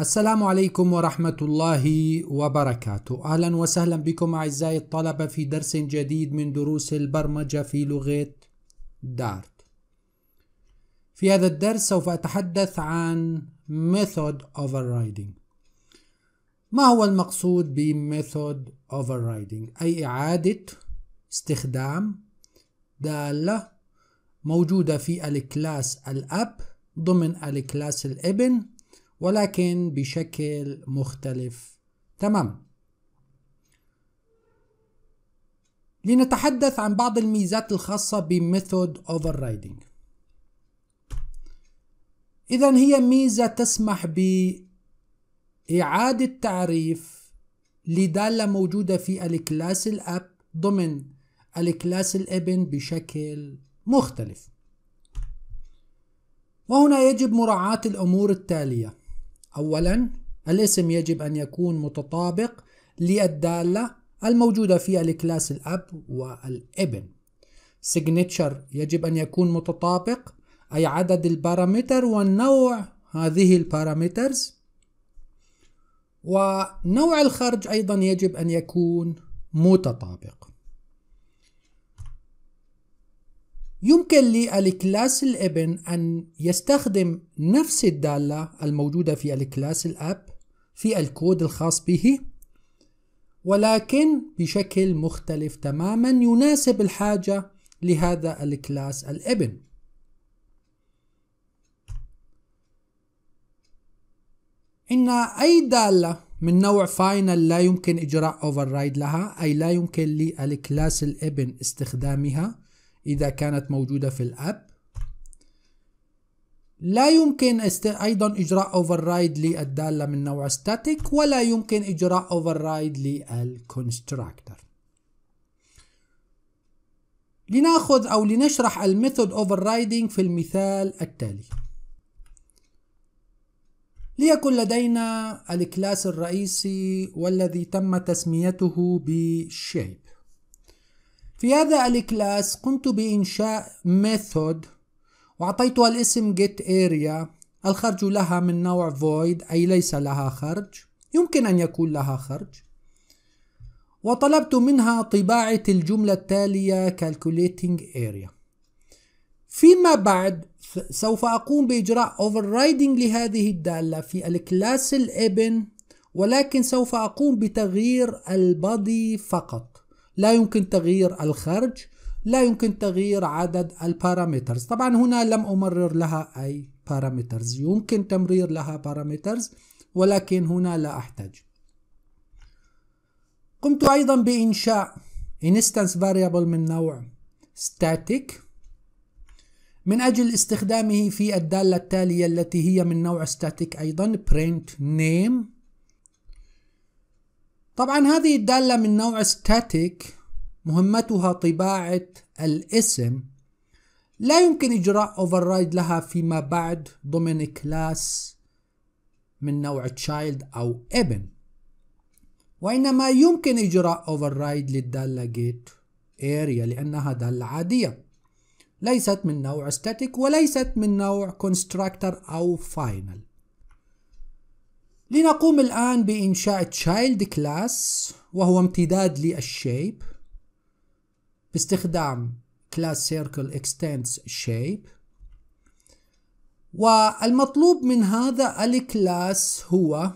السلام عليكم ورحمة الله وبركاته أهلا وسهلا بكم أعزائي الطلبة في درس جديد من دروس البرمجة في لغة دارت في هذا الدرس سوف أتحدث عن method overriding ما هو المقصود ب method overriding أي إعادة استخدام دالة موجودة في الكلاس الأب ضمن الكلاس الابن ولكن بشكل مختلف تماما لنتحدث عن بعض الميزات الخاصة بميثود overriding إذا هي ميزة تسمح بإعادة تعريف لدالة موجودة في الكلاس الأب ضمن الكلاس الابن بشكل مختلف وهنا يجب مراعاة الأمور التالية أولا الاسم يجب أن يكون متطابق للدالة الموجودة في الكلاس الأب والابن signature يجب أن يكون متطابق أي عدد البارامتر والنوع هذه البارامترز ونوع الخرج أيضا يجب أن يكون متطابق يمكن للكلاس الابن أن يستخدم نفس الدالة الموجودة في الكلاس الأب في الكود الخاص به ولكن بشكل مختلف تماما يناسب الحاجة لهذا الكلاس الابن إن أي دالة من نوع فاينل لا يمكن إجراء override لها أي لا يمكن للكلاس الابن استخدامها إذا كانت موجودة في الأب لا يمكن است... أيضا إجراء override للدالة من نوع static ولا يمكن إجراء override للconstructor لنأخذ أو لنشرح الميثود overriding في المثال التالي ليكن لدينا الكلاس الرئيسي والذي تم تسميته بشيب في هذا الكلاس قمت بإنشاء method وأعطيتها الاسم get area الخرج لها من نوع void أي ليس لها خرج يمكن أن يكون لها خرج وطلبت منها طباعة الجملة التالية calculating area فيما بعد سوف أقوم بإجراء overriding لهذه الدالة في الكلاس الابن ولكن سوف أقوم بتغيير البادي فقط لا يمكن تغيير الخرج لا يمكن تغيير عدد البارامترز طبعا هنا لم أمرر لها أي بارامترز يمكن تمرير لها بارامترز ولكن هنا لا أحتاج قمت أيضا بإنشاء instance variable من نوع static من أجل استخدامه في الدالة التالية التي هي من نوع static أيضا print name طبعا هذه الدالة من نوع static مهمتها طباعة الاسم لا يمكن إجراء override لها فيما بعد ضمن كلاس من نوع child أو ابن وإنما يمكن إجراء override للدالة get area لأنها دالة عادية ليست من نوع static وليست من نوع constructor أو final لنقوم الآن بإنشاء child class وهو امتداد للشيب باستخدام class circle extends shape والمطلوب من هذا الكلاس هو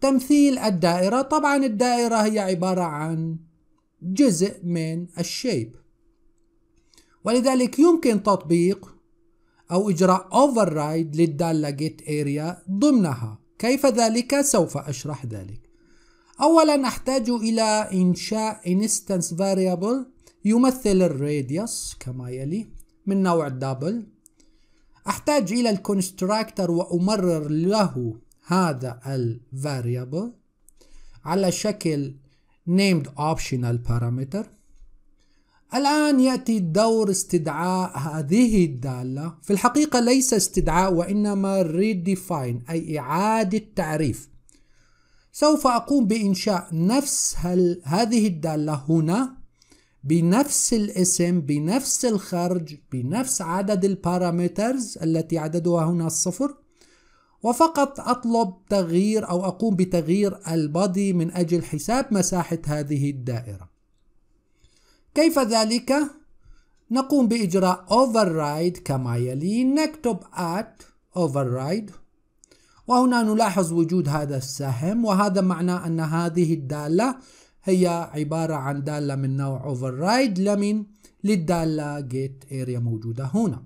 تمثيل الدائرة طبعا الدائرة هي عبارة عن جزء من الشيب ولذلك يمكن تطبيق أو إجراء override للدالة get area ضمنها كيف ذلك؟ سوف أشرح ذلك أولا أحتاج إلى إنشاء instance variable يمثل الراديوس كما يلي من نوع double أحتاج إلى الكونستراكتر وأمرر له هذا variable على شكل named optional parameter الآن يأتي دور استدعاء هذه الدالة في الحقيقة ليس استدعاء وإنما redefine أي إعادة تعريف سوف أقوم بإنشاء نفس هل هذه الدالة هنا بنفس الاسم بنفس الخرج بنفس عدد البارامترز التي عددها هنا الصفر وفقط أطلب تغيير أو أقوم بتغيير البادي من أجل حساب مساحة هذه الدائرة كيف ذلك؟ نقوم بإجراء override كما يلي نكتب at override وهنا نلاحظ وجود هذا السهم وهذا معناه أن هذه الدالة هي عبارة عن دالة من نوع override لمن للدالة get area موجودة هنا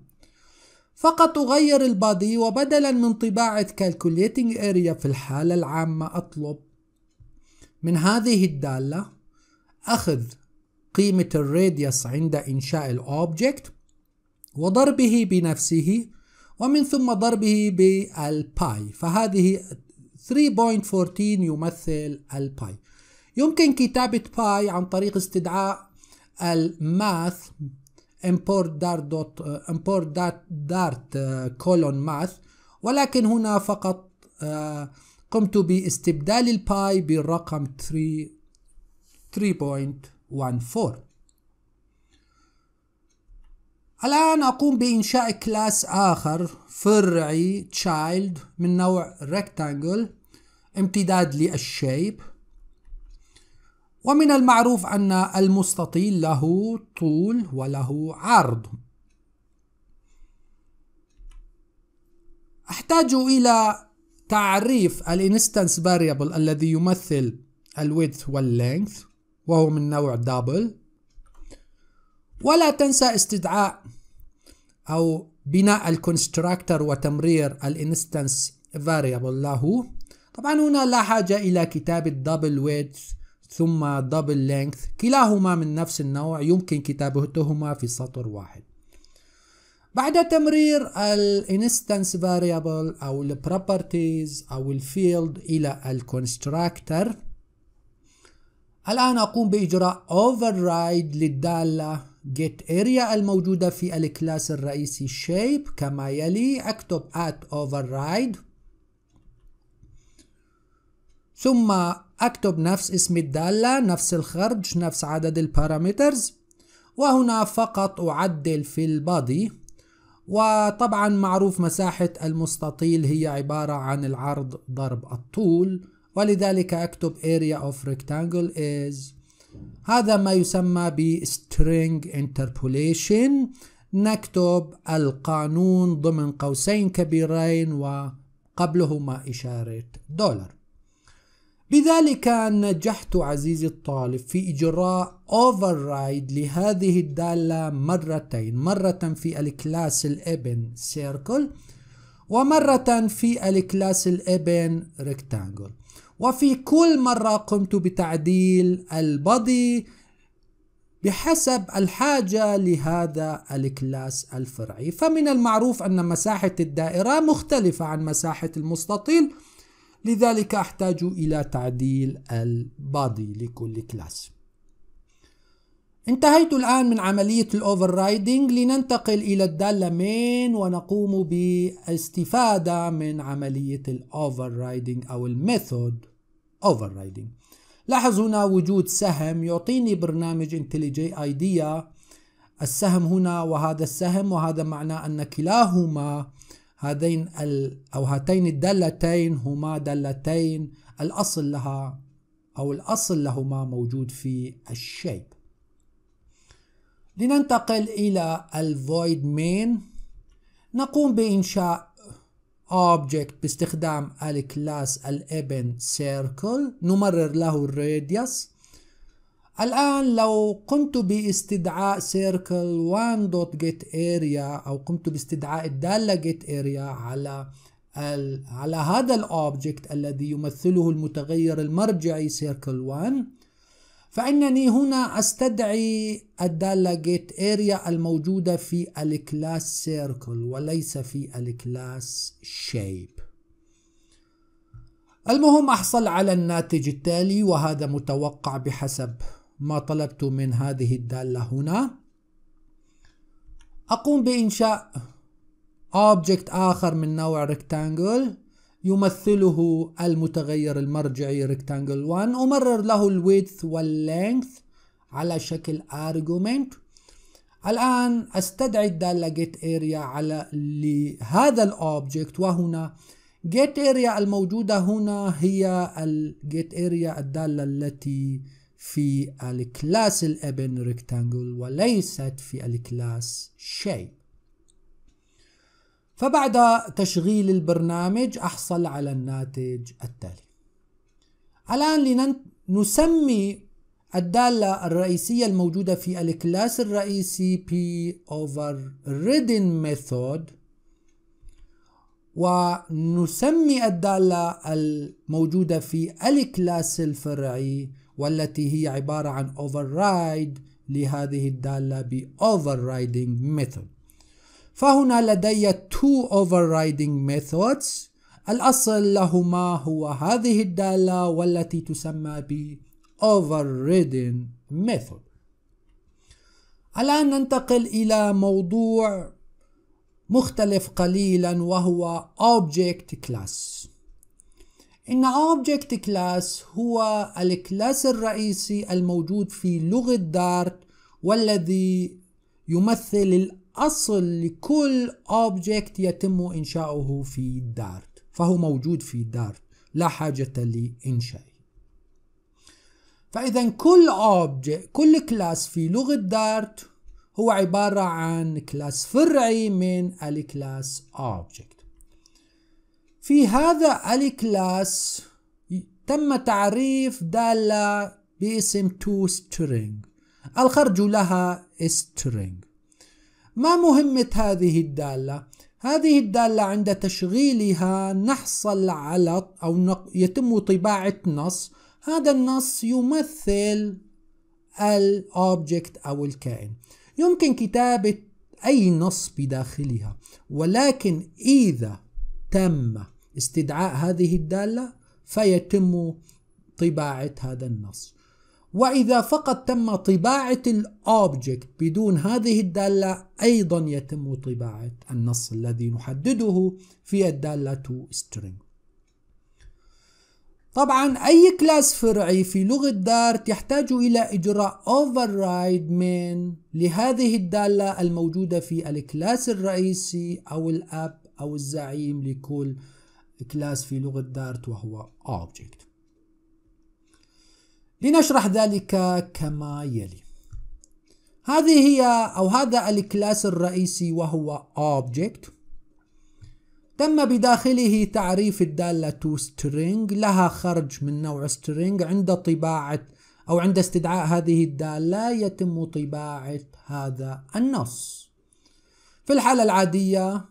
فقط أغير البادي وبدلا من طباعة calculating area في الحالة العامة أطلب من هذه الدالة أخذ قيمة الراديوس عند إنشاء الأوبجكت وضربه بنفسه ومن ثم ضربه بالباي فهذه 3.14 يمثل الباي يمكن كتابة باي عن طريق استدعاء الماث import dart dot import dart dart colon math ولكن هنا فقط آه، قمت باستبدال الباي بالرقم 3 3.14 1.4 الآن أقوم بإنشاء كلاس آخر فرعي child من نوع rectangle امتداد للشيب ومن المعروف أن المستطيل له طول وله عرض أحتاج إلى تعريف الانستنس variable الذي يمثل الويدث واللينث وهو من نوع دابل ولا تنسى استدعاء أو بناء الكونستراكتر وتمرير الانستنس فاريبل له طبعا هنا لا حاجة إلى كتابة دبل ويدث ثم دبل لينث كلاهما من نفس النوع يمكن كتابتهما في سطر واحد بعد تمرير الانستنس فاريبل او البروبرتيز او الفيلد الى الكونستراكتر الآن أقوم بإجراء override للدالة get area الموجودة في الكلاس الرئيسي shape كما يلي أكتب at override ثم أكتب نفس اسم الدالة نفس الخرج نفس عدد البارامترز وهنا فقط أعدل في البادي وطبعا معروف مساحة المستطيل هي عبارة عن العرض ضرب الطول ولذلك أكتب area of rectangle is هذا ما يسمى ب string interpolation نكتب القانون ضمن قوسين كبيرين وقبلهما إشارة دولار بذلك نجحت عزيزي الطالب في إجراء override لهذه الدالة مرتين مرة في الكلاس الابن circle ومرة في الكلاس الابن rectangle وفي كل مرة قمت بتعديل البادي بحسب الحاجة لهذا الكلاس الفرعي فمن المعروف أن مساحة الدائرة مختلفة عن مساحة المستطيل لذلك أحتاج إلى تعديل البادي لكل كلاس انتهيت الآن من عملية الأوفر رايدنج لننتقل إلى الدالة مين ونقوم باستفادة من عملية الأوفر رايدنج أو الميثود أوفر رايدنج لاحظ هنا وجود سهم يعطيني برنامج IntelliJ ايديا السهم هنا وهذا السهم وهذا معناه أن كلاهما هذين ال أو هاتين الدالتين هما دالتين الأصل لها أو الأصل لهما موجود في الشيب لننتقل إلى الفويد main نقوم بإنشاء object باستخدام الكلاس الابن circle نمرر له الراديوس الآن لو قمت باستدعاء circle 1.getArea أو قمت باستدعاء الدالة getArea على على هذا الأوبجكت الذي يمثله المتغير المرجعي circle 1 فإنني هنا أستدعي الدالة جيت اريا الموجودة في الكلاس سيركل وليس في الكلاس شيب المهم أحصل على الناتج التالي وهذا متوقع بحسب ما طلبت من هذه الدالة هنا أقوم بإنشاء object آخر من نوع rectangle يمثله المتغير المرجعي rectangle 1 أمرر له الويدث واللينث على شكل argument الآن أستدعي الدالة get area على لهذا الأوبجكت وهنا get area الموجودة هنا هي ال get area الدالة التي في الكلاس الابن rectangle وليست في الكلاس shape فبعد تشغيل البرنامج أحصل على الناتج التالي الآن لنسمي الدالة الرئيسية الموجودة في الكلاس الرئيسي P over Ridden method ونسمي الدالة الموجودة في الكلاس الفرعي والتي هي عبارة عن override لهذه الدالة ب overriding method فهنا لدي two overriding methods الأصل لهما هو هذه الدالة والتي تسمى ب overridden method الآن ننتقل إلى موضوع مختلف قليلا وهو object class إن object class هو الكلاس الرئيسي الموجود في لغة دارت والذي يمثل أصل لكل أوبجكت يتم إنشاؤه في دارت فهو موجود في دارت لا حاجة لإنشائه فإذا كل أوبجكت كل كلاس في لغة دارت هو عبارة عن كلاس فرعي من الكلاس أوبجكت في هذا الكلاس تم تعريف دالة باسم سترينج الخرج لها string ما مهمة هذه الدالة؟ هذه الدالة عند تشغيلها نحصل على أو يتم طباعة نص هذا النص يمثل الأوبجكت أو الكائن يمكن كتابة أي نص بداخلها ولكن إذا تم استدعاء هذه الدالة فيتم طباعة هذا النص وإذا فقط تم طباعة الأوبجكت بدون هذه الدالة أيضا يتم طباعة النص الذي نحدده في الدالة string طبعا أي كلاس فرعي في لغة دارت يحتاج إلى إجراء override من لهذه الدالة الموجودة في الكلاس الرئيسي أو الأب أو الزعيم لكل كلاس في لغة دارت وهو object لنشرح ذلك كما يلي هذه هي أو هذا الكلاس الرئيسي وهو object تم بداخله تعريف الدالة to string لها خرج من نوع string عند طباعة أو عند استدعاء هذه الدالة يتم طباعة هذا النص في الحالة العادية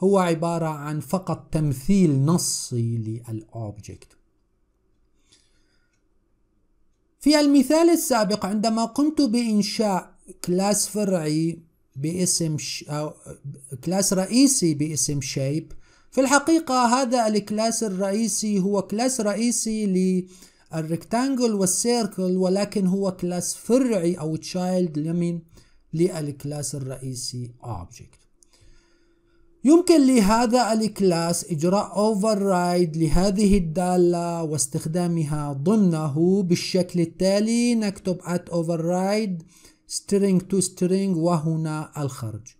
هو عبارة عن فقط تمثيل نصي للأوبجكت في المثال السابق عندما قمت بإنشاء كلاس فرعي باسم ش... أو كلاس رئيسي باسم شيب في الحقيقة هذا الكلاس الرئيسي هو كلاس رئيسي للريكتانجل والسيركل ولكن هو كلاس فرعي أو تشايلد لمن للكلاس الرئيسي object يمكن لهذا الكلاس إجراء override لهذه الدالة واستخدامها ضمنه بالشكل التالي نكتب at override string to string وهنا الخرج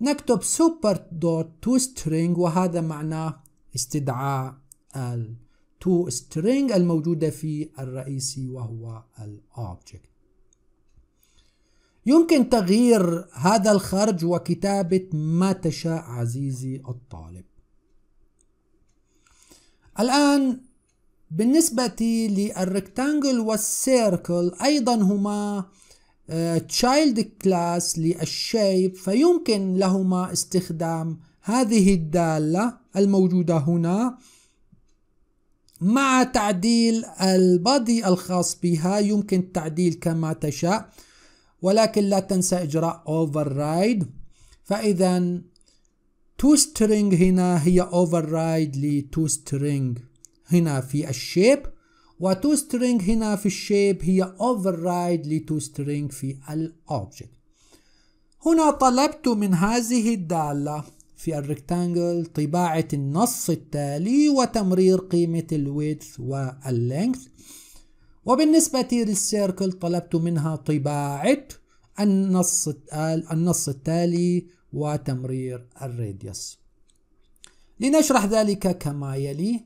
نكتب super dot to string وهذا معناه استدعاء ال to string الموجودة في الرئيسي وهو ال object يمكن تغيير هذا الخرج وكتابة ما تشاء عزيزي الطالب الآن بالنسبة للركتانجل والسيركل أيضا هما تشايلد كلاس للشيب فيمكن لهما استخدام هذه الدالة الموجودة هنا مع تعديل البادي الخاص بها يمكن التعديل كما تشاء ولكن لا تنسى إجراء override فإذا string هنا هي override ل string هنا في الشيب و string هنا في الشيب هي override ل string في الأوبجكت هنا طلبت من هذه الدالة في الريكتانجل طباعة النص التالي وتمرير قيمة الويدث واللينث وبالنسبة للسيركل طلبت منها طباعة النص النص التالي وتمرير الراديوس لنشرح ذلك كما يلي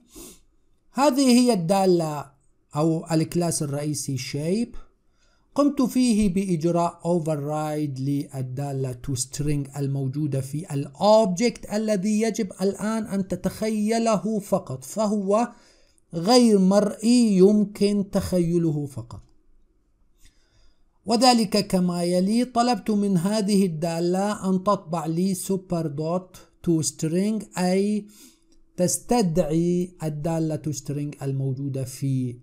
هذه هي الدالة أو الكلاس الرئيسي شيب قمت فيه بإجراء override للدالة toString الموجودة في الأوبجكت الذي يجب الآن أن تتخيله فقط فهو غير مرئي يمكن تخيله فقط وذلك كما يلي طلبت من هذه الدالة أن تطبع لي سوبر دوت تو سترينج أي تستدعي الدالة تو سترينج الموجودة في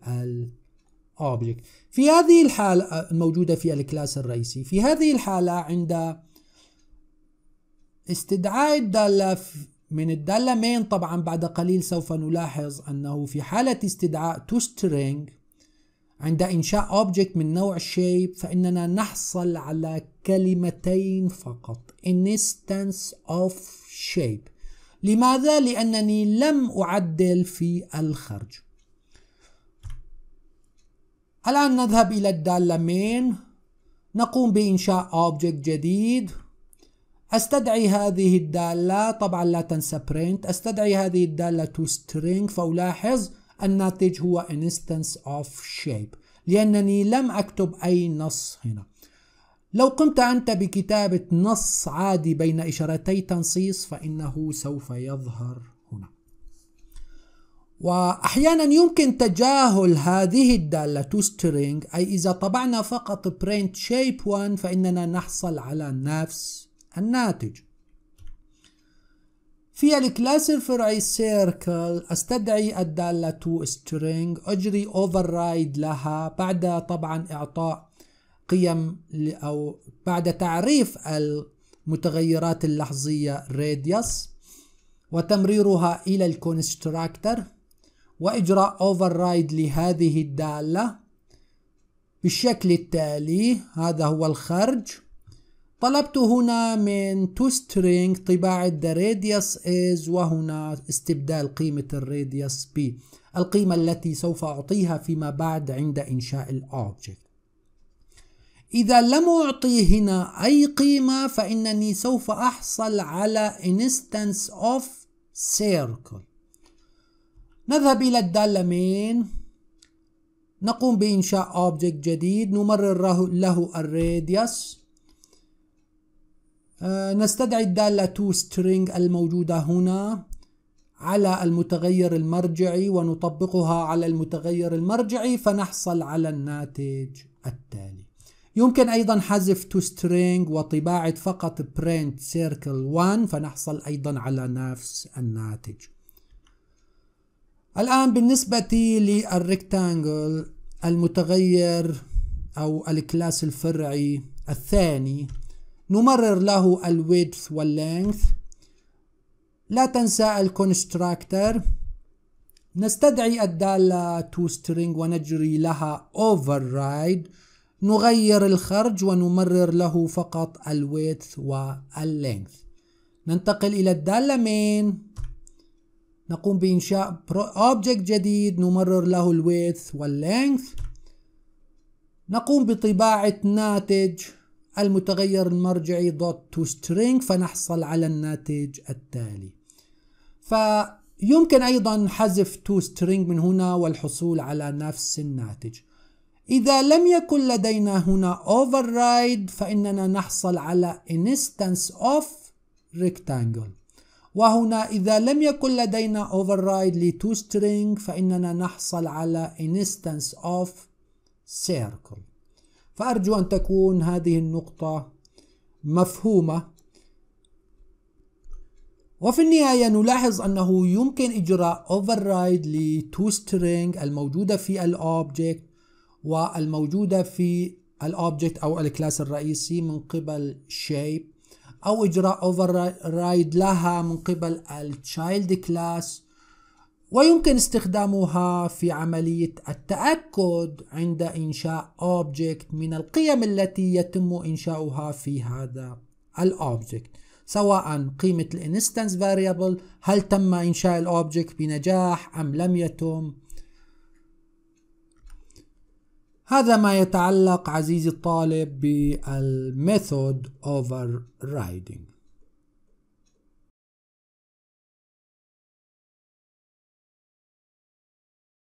الاوبجكت في هذه الحالة الموجودة في الكلاس الرئيسي في هذه الحالة عند استدعاء الدالة من الدالة مين طبعا بعد قليل سوف نلاحظ أنه في حالة استدعاء string عند إنشاء object من نوع shape فإننا نحصل على كلمتين فقط instance of shape لماذا؟ لأنني لم أعدل في الخرج الآن نذهب إلى الدالة مين نقوم بإنشاء object جديد استدعي هذه الدالة طبعا لا تنسى print استدعي هذه الدالة to string فألاحظ الناتج هو instance of shape لأنني لم أكتب أي نص هنا لو قمت أنت بكتابة نص عادي بين إشارتي تنصيص فإنه سوف يظهر هنا وأحيانا يمكن تجاهل هذه الدالة to string أي إذا طبعنا فقط print shape 1 فإننا نحصل على نفس الناتج في الكلاس الفرعي سيركل استدعي الدالة to string اجري override لها بعد طبعا اعطاء قيم او بعد تعريف المتغيرات اللحظية radius وتمريرها الى الكونستراكتر واجراء override لهذه الدالة بالشكل التالي هذا هو الخرج طلبت هنا من to string طباعة the radius is وهنا استبدال قيمة الراديوس ب القيمة التي سوف أعطيها فيما بعد عند إنشاء الأوبجكت إذا لم أعطي هنا أي قيمة فإنني سوف أحصل على instance of circle نذهب إلى الدالة مين نقوم بإنشاء object جديد نمرر له الراديوس آه، نستدعي الدالة string الموجودة هنا على المتغير المرجعي ونطبقها على المتغير المرجعي فنحصل على الناتج التالي يمكن أيضا حذف string وطباعة فقط print circle 1 فنحصل أيضا على نفس الناتج الآن بالنسبة للريكتانجل المتغير أو الكلاس الفرعي الثاني نمرر له وال واللينث لا تنسى constructor نستدعي الدالة toString ونجري لها override نغير الخرج ونمرر له فقط وال واللينث ننتقل إلى الدالة main نقوم بإنشاء object جديد نمرر له وال واللينث نقوم بطباعة ناتج المتغير المرجعي dot to string فنحصل على الناتج التالي فيمكن أيضا حذف to string من هنا والحصول على نفس الناتج إذا لم يكن لدينا هنا override فإننا نحصل على instance of rectangle وهنا إذا لم يكن لدينا override ل string فإننا نحصل على instance of circle فأرجو أن تكون هذه النقطة مفهومة وفي النهاية نلاحظ أنه يمكن إجراء override ل string الموجودة في الأوبجكت والموجودة في الأوبجكت أو الكلاس الرئيسي من قبل shape أو إجراء override لها من قبل الchild class ويمكن استخدامها في عملية التأكد عند إنشاء أوبجكت من القيم التي يتم إنشاؤها في هذا الأوبجكت سواء قيمة الانستنس فاريبل هل تم إنشاء الأوبجكت بنجاح أم لم يتم هذا ما يتعلق عزيزي الطالب بالميثود overriding